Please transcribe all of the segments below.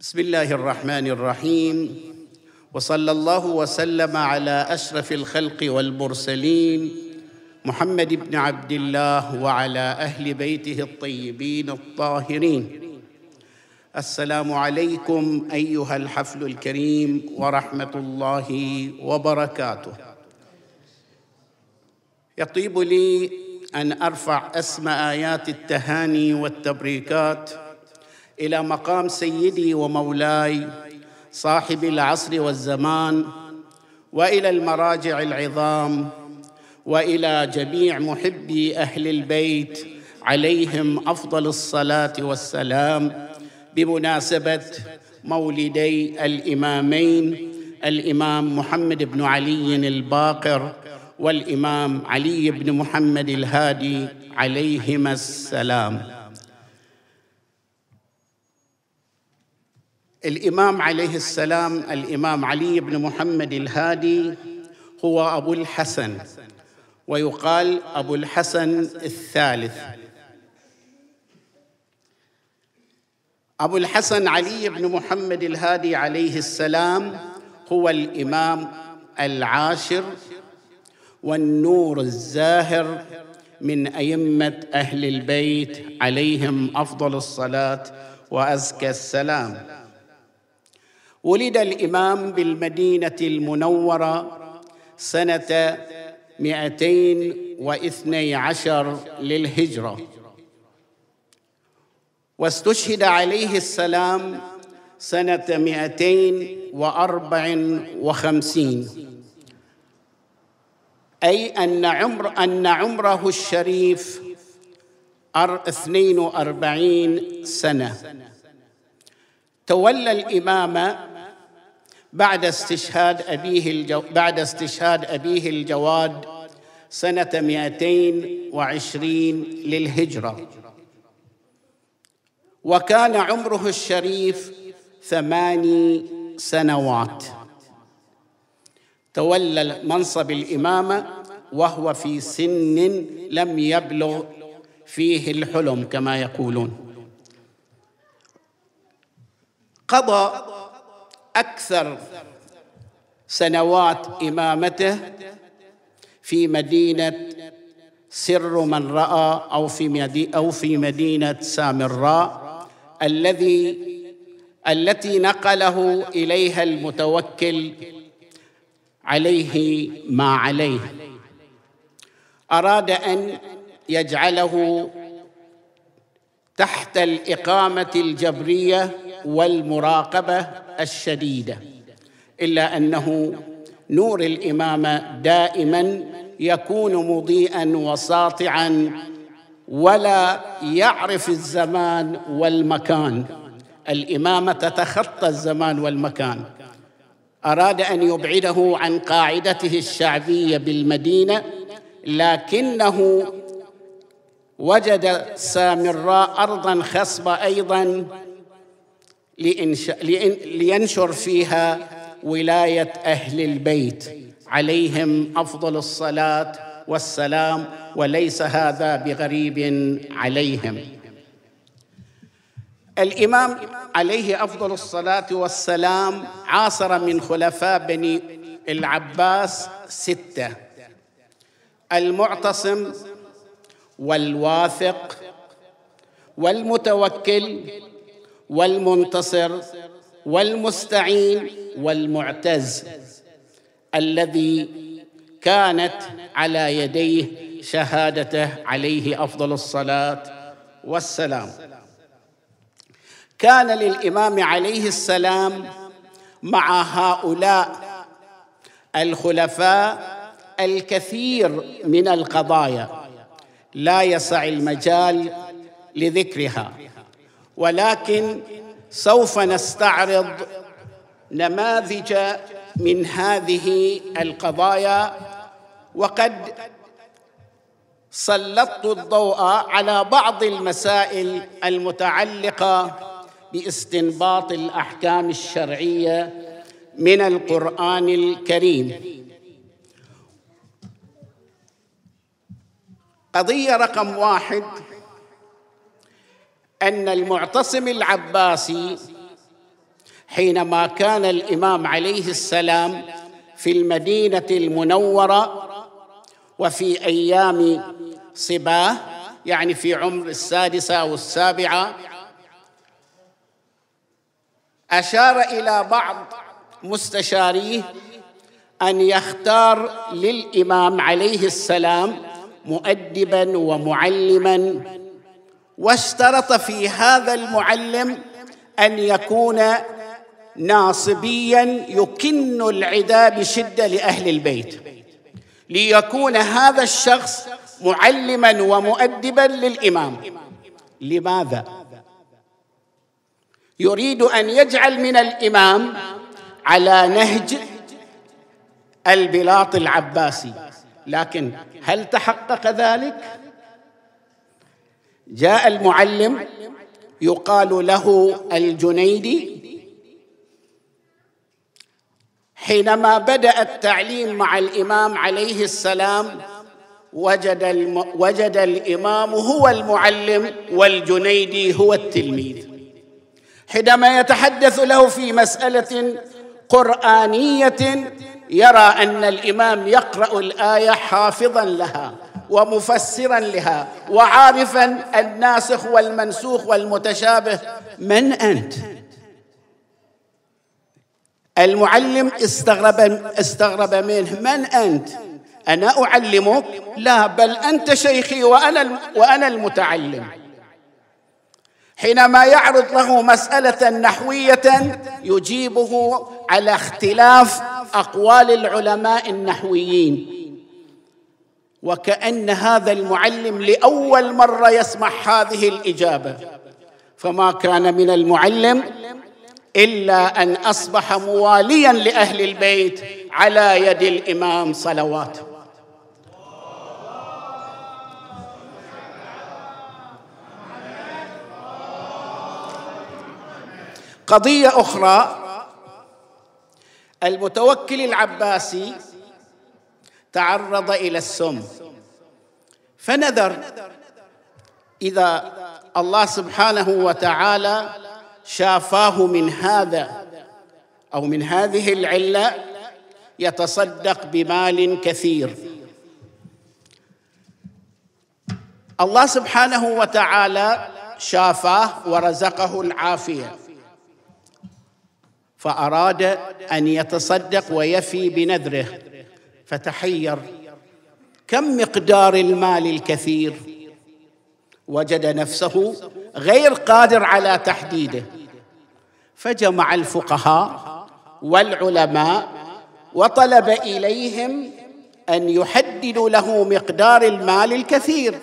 بسم الله الرحمن الرحيم وصلى الله وسلم على اشرف الخلق والمرسلين محمد بن عبد الله وعلى اهل بيته الطيبين الطاهرين السلام عليكم ايها الحفل الكريم ورحمه الله وبركاته يطيب لي ان ارفع اسم ايات التهاني والتبريكات الى مقام سيدي ومولاي صاحب العصر والزمان والى المراجع العظام والى جميع محبي اهل البيت عليهم افضل الصلاه والسلام بمناسبه مولدي الامامين الامام محمد بن علي الباقر والامام علي بن محمد الهادي عليهما السلام الامام عليه السلام الامام علي بن محمد الهادي هو ابو الحسن ويقال ابو الحسن الثالث ابو الحسن علي بن محمد الهادي عليه السلام هو الامام العاشر والنور الزاهر من ائمه اهل البيت عليهم افضل الصلاه وازكى السلام ولد الامام بالمدينه المنوره سنه 212 للهجره واستشهد عليه السلام سنة 254 أي أن عمر أن عمره الشريف 42 سنة تولى الإمامة بعد استشهاد أبيه الجو بعد استشهاد أبيه الجواد سنة 220 للهجرة وكان عمره الشريف ثماني سنوات تولى منصب الإمامة وهو في سن لم يبلغ فيه الحلم كما يقولون قضى أكثر سنوات إمامته في مدينة سر من رأى أو في أو في مدينة سامراء الذي التي نقله إليها المتوكل عليه ما عليه أراد أن يجعله تحت الإقامة الجبرية والمراقبه الشديده الا انه نور الامامه دائما يكون مضيئا وساطعا ولا يعرف الزمان والمكان الامامه تتخطى الزمان والمكان اراد ان يبعده عن قاعدته الشعبيه بالمدينه لكنه وجد سامراء ارضا خصبه ايضا لينشر فيها ولايه اهل البيت عليهم افضل الصلاه والسلام وليس هذا بغريب عليهم الامام عليه افضل الصلاه والسلام عاصر من خلفاء بني العباس سته المعتصم والواثق والمتوكل والمنتصر والمستعين والمعتز الذي كانت على يديه شهادته عليه افضل الصلاه والسلام كان للامام عليه السلام مع هؤلاء الخلفاء الكثير من القضايا لا يسع المجال لذكرها ولكن سوف نستعرض نماذج من هذه القضايا وقد سلطت الضوء على بعض المسائل المتعلقه باستنباط الاحكام الشرعيه من القران الكريم قضيه رقم واحد أن المعتصم العباسي حينما كان الإمام عليه السلام في المدينة المنورة وفي أيام صباه يعني في عمر السادسة أو السابعة أشار إلى بعض مستشاريه أن يختار للإمام عليه السلام مؤدبا ومعلما واشترط في هذا المعلم ان يكون ناصبيا يكن العدا بشده لاهل البيت ليكون هذا الشخص معلما ومؤدبا للامام لماذا يريد ان يجعل من الامام على نهج البلاط العباسي لكن هل تحقق ذلك جاء المعلم يقال له الجنيدي حينما بدا التعليم مع الامام عليه السلام وجد الم... وجد الامام هو المعلم والجنيدي هو التلميذ حينما يتحدث له في مساله قرانيه يرى ان الامام يقرا الايه حافظا لها ومفسرا لها وعارفا الناسخ والمنسوخ والمتشابه من انت المعلم استغرب استغرب منه من انت انا اعلمك لا بل انت شيخي وانا وانا المتعلم حينما يعرض له مساله نحويه يجيبه على اختلاف اقوال العلماء النحويين وكأن هذا المعلم لأول مرة يسمع هذه الإجابة فما كان من المعلم إلا أن أصبح مواليا لأهل البيت على يد الإمام صلوات قضية أخرى المتوكل العباسي تعرض الى السم فنذر اذا الله سبحانه وتعالى شافاه من هذا او من هذه العله يتصدق بمال كثير الله سبحانه وتعالى شافاه ورزقه العافيه فاراد ان يتصدق ويفي بنذره فتحير كم مقدار المال الكثير وجد نفسه غير قادر على تحديده فجمع الفقهاء والعلماء وطلب اليهم ان يحددوا له مقدار المال الكثير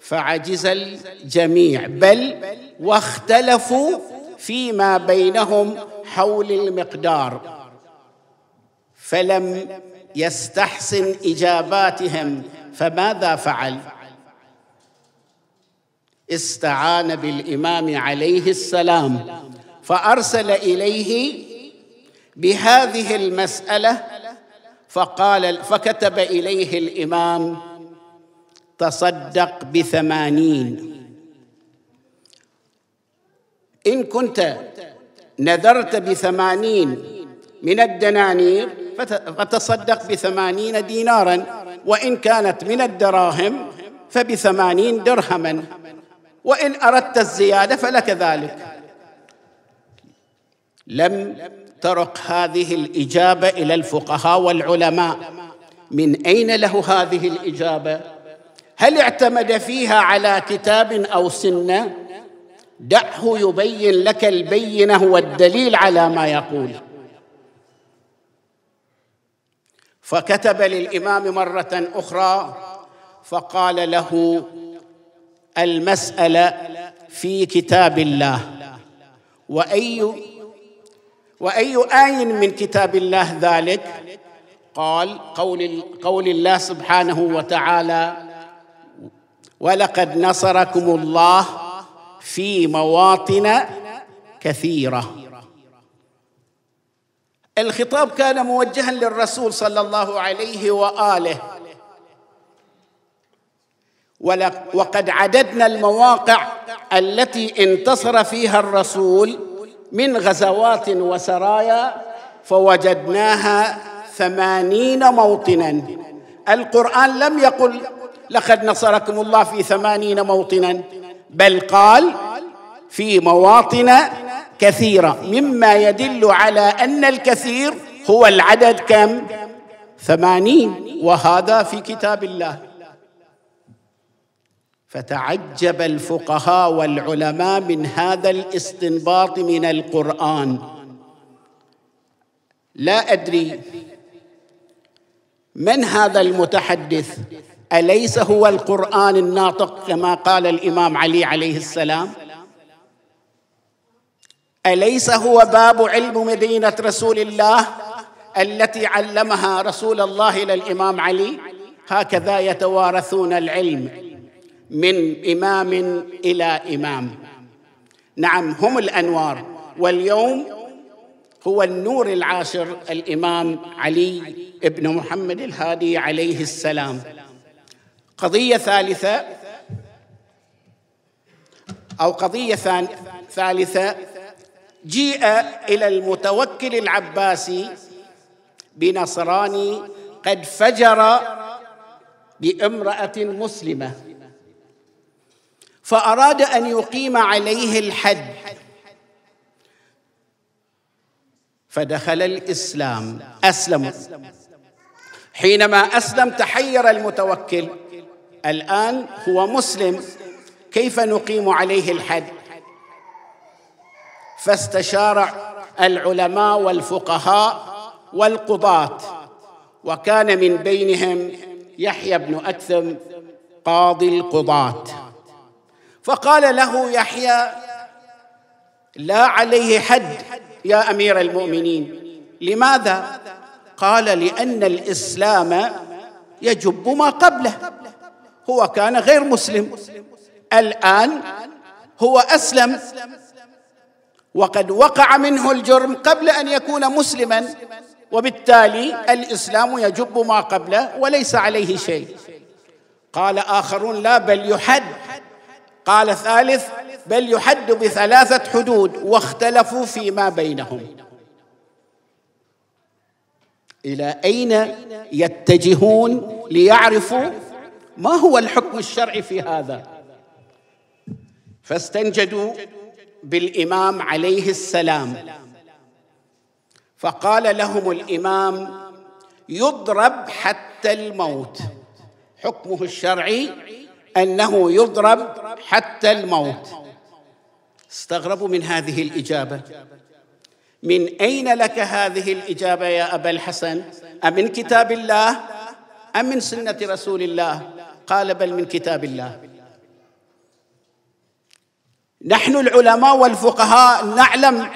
فعجز الجميع بل واختلفوا فيما بينهم حول المقدار فلم يستحسن اجاباتهم فماذا فعل استعان بالامام عليه السلام فارسل اليه بهذه المساله فقال فكتب اليه الامام تصدق بثمانين ان كنت نذرت بثمانين من الدنانير فتصدق بثمانين دينارا وإن كانت من الدراهم فبثمانين درهما وإن أردت الزيادة فلك ذلك لم ترق هذه الإجابة إلى الفقهاء والعلماء من أين له هذه الإجابة؟ هل اعتمد فيها على كتاب أو سنة؟ دعه يبين لك البينة والدليل على ما يقول فكتب للامام مره اخرى فقال له المساله في كتاب الله واي واي اي من كتاب الله ذلك قال قول قول الله سبحانه وتعالى ولقد نصركم الله في مواطن كثيره الخطاب كان موجها للرسول صلى الله عليه واله وقد عددنا المواقع التي انتصر فيها الرسول من غزوات وسرايا فوجدناها ثمانين موطنا القرآن لم يقل لقد نصركم الله في ثمانين موطنا بل قال في مواطن كثيرة مما يدل على أن الكثير هو العدد كم؟ ثمانين وهذا في كتاب الله فتعجب الفقهاء والعلماء من هذا الاستنباط من القرآن لا أدري من هذا المتحدث أليس هو القرآن الناطق كما قال الإمام علي عليه السلام؟ اليس هو باب علم مدينه رسول الله التي علمها رسول الله للامام علي هكذا يتوارثون العلم من امام الى امام نعم هم الانوار واليوم هو النور العاشر الامام علي ابن محمد الهادي عليه السلام قضيه ثالثه او قضيه ثالثه جيء الى المتوكل العباسي بنصراني قد فجر بامراه مسلمه فاراد ان يقيم عليه الحد فدخل الاسلام اسلم حينما اسلم تحير المتوكل الان هو مسلم كيف نقيم عليه الحد فاستشار العلماء والفقهاء والقضاة وكان من بينهم يحيى بن أكثم قاضي القضاة فقال له يحيى لا عليه حد يا أمير المؤمنين لماذا؟ قال لأن الإسلام يجب ما قبله هو كان غير مسلم الآن هو أسلم وقد وقع منه الجرم قبل ان يكون مسلما وبالتالي الاسلام يجب ما قبله وليس عليه شيء قال اخرون لا بل يحد قال ثالث بل يحد بثلاثه حدود واختلفوا فيما بينهم الى اين يتجهون ليعرفوا ما هو الحكم الشرعي في هذا فاستنجدوا بالامام عليه السلام فقال لهم الامام يضرب حتى الموت حكمه الشرعي انه يضرب حتى الموت استغربوا من هذه الاجابه من اين لك هذه الاجابه يا ابا الحسن امن كتاب الله ام من سنه رسول الله قال بل من كتاب الله نحن العلماء والفقهاء نعلم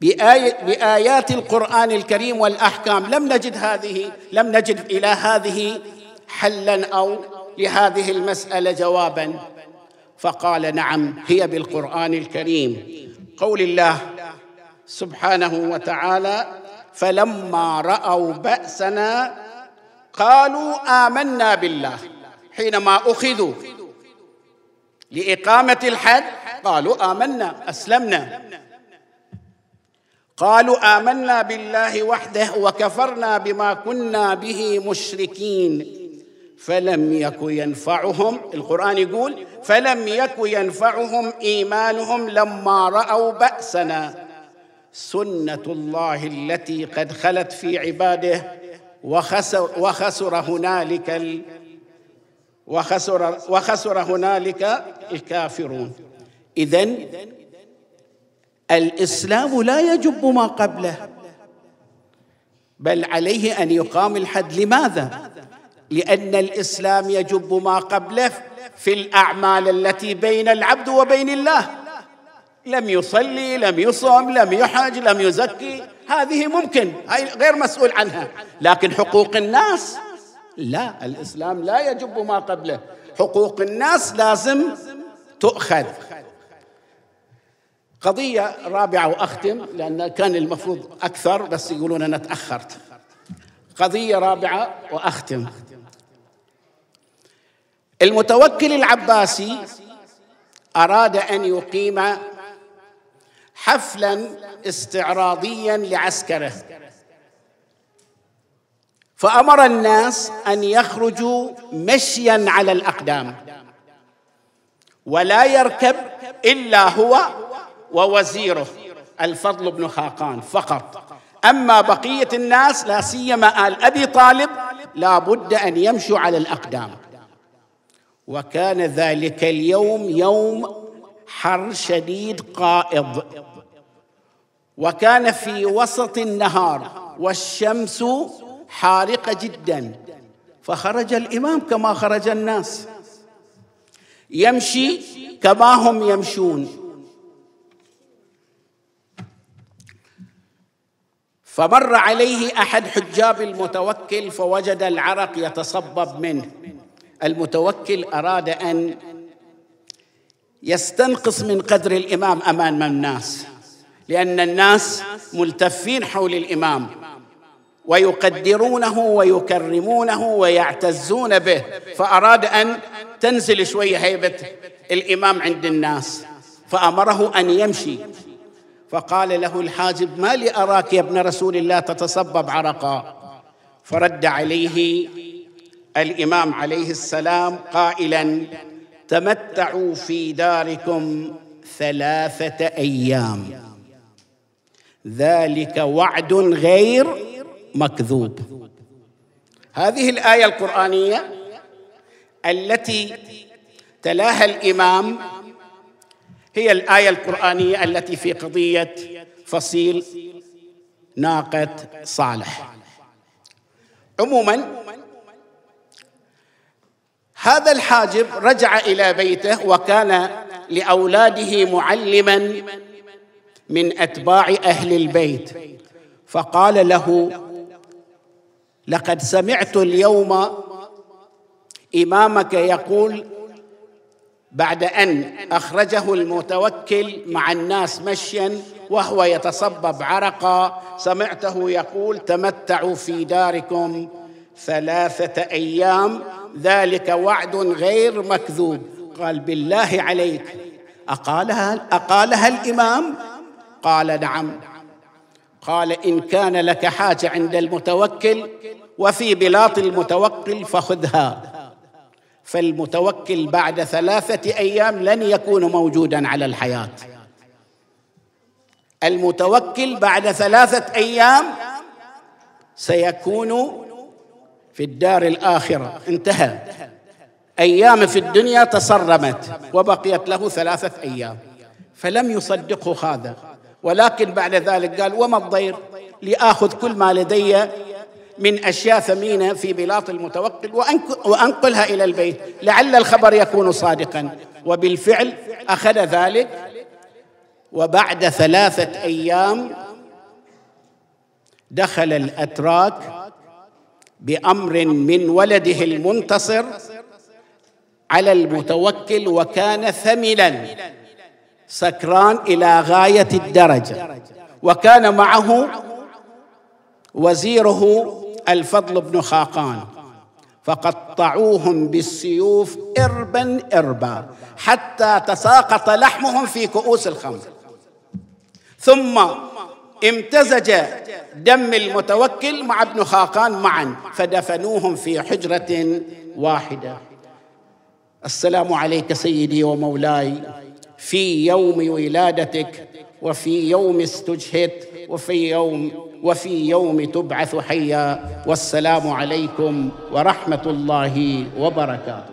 بآيات القرآن الكريم والأحكام لم نجد هذه لم نجد إلى هذه حلا أو لهذه المسألة جوابا فقال نعم هي بالقرآن الكريم قول الله سبحانه وتعالى فلما رأوا بأسنا قالوا آمنا بالله حينما أخذوا لإقامة الحد قالوا آمنا أسلمنا قالوا آمنا بالله وحده وكفرنا بما كنا به مشركين فلم يك ينفعهم القرآن يقول فلم يك ينفعهم إيمانهم لما رأوا بأسنا سنة الله التي قد خلت في عباده وخسر, وخسر هنالك وخسر وخسر هنالك الكافرون اذا الاسلام لا يجب ما قبله بل عليه ان يقام الحد لماذا لان الاسلام يجب ما قبله في الاعمال التي بين العبد وبين الله لم يصلي لم يصوم لم يحج لم يزكي هذه ممكن غير مسؤول عنها لكن حقوق الناس لا الإسلام لا يجب ما قبله حقوق الناس لازم تؤخذ قضية رابعة وأختم لأن كان المفروض أكثر بس يقولون أنا تأخرت قضية رابعة وأختم المتوكل العباسي أراد أن يقيم حفلا استعراضيا لعسكره فامر الناس ان يخرجوا مشيا على الاقدام ولا يركب الا هو ووزيره الفضل بن خاقان فقط اما بقيه الناس لا سيما ال ابي طالب لا بد ان يمشوا على الاقدام وكان ذلك اليوم يوم حر شديد قائض وكان في وسط النهار والشمس حارقة جدا فخرج الإمام كما خرج الناس يمشي كما هم يمشون فمر عليه احد حجاب المتوكل فوجد العرق يتصبب منه المتوكل اراد ان يستنقص من قدر الامام امام الناس لان الناس ملتفين حول الامام ويقدرونه ويكرمونه ويعتزون به فاراد ان تنزل شويه هيبه الامام عند الناس فامره ان يمشي فقال له الحاجب ما لي اراك يا ابن رسول الله تتصبب عرقا فرد عليه الامام عليه السلام قائلا تمتعوا في داركم ثلاثه ايام ذلك وعد غير مكذوب هذه الايه القرانيه التي تلاها الامام هي الايه القرانيه التي في قضيه فصيل ناقه صالح عموما هذا الحاجب رجع الى بيته وكان لاولاده معلما من اتباع اهل البيت فقال له لقد سمعت اليوم إمامك يقول بعد أن أخرجه المتوكل مع الناس مشيا وهو يتصبب عرقا سمعته يقول تمتعوا في داركم ثلاثة أيام ذلك وعد غير مكذوب قال بالله عليك أقالها أقالها الإمام قال نعم قال ان كان لك حاجه عند المتوكل وفي بلاط المتوكل فخذها فالمتوكل بعد ثلاثه ايام لن يكون موجودا على الحياه المتوكل بعد ثلاثه ايام سيكون في الدار الاخره انتهى ايام في الدنيا تصرمت وبقيت له ثلاثه ايام فلم يصدقه هذا ولكن بعد ذلك قال وما الضير لآخذ كل ما لدي من أشياء ثمينة في بلاط المتوكل وأنقلها إلى البيت لعل الخبر يكون صادقا وبالفعل أخذ ذلك وبعد ثلاثة أيام دخل الأتراك بأمر من ولده المنتصر على المتوكل وكان ثملا سكران الى غايه الدرجه وكان معه وزيره الفضل بن خاقان فقطعوهم بالسيوف اربا اربا حتى تساقط لحمهم في كؤوس الخمر ثم امتزج دم المتوكل مع ابن خاقان معا فدفنوهم في حجره واحده السلام عليك سيدي ومولاي في يوم ولادتك وفي يوم استجهت وفي يوم وفي يوم تبعث حيا والسلام عليكم ورحمه الله وبركاته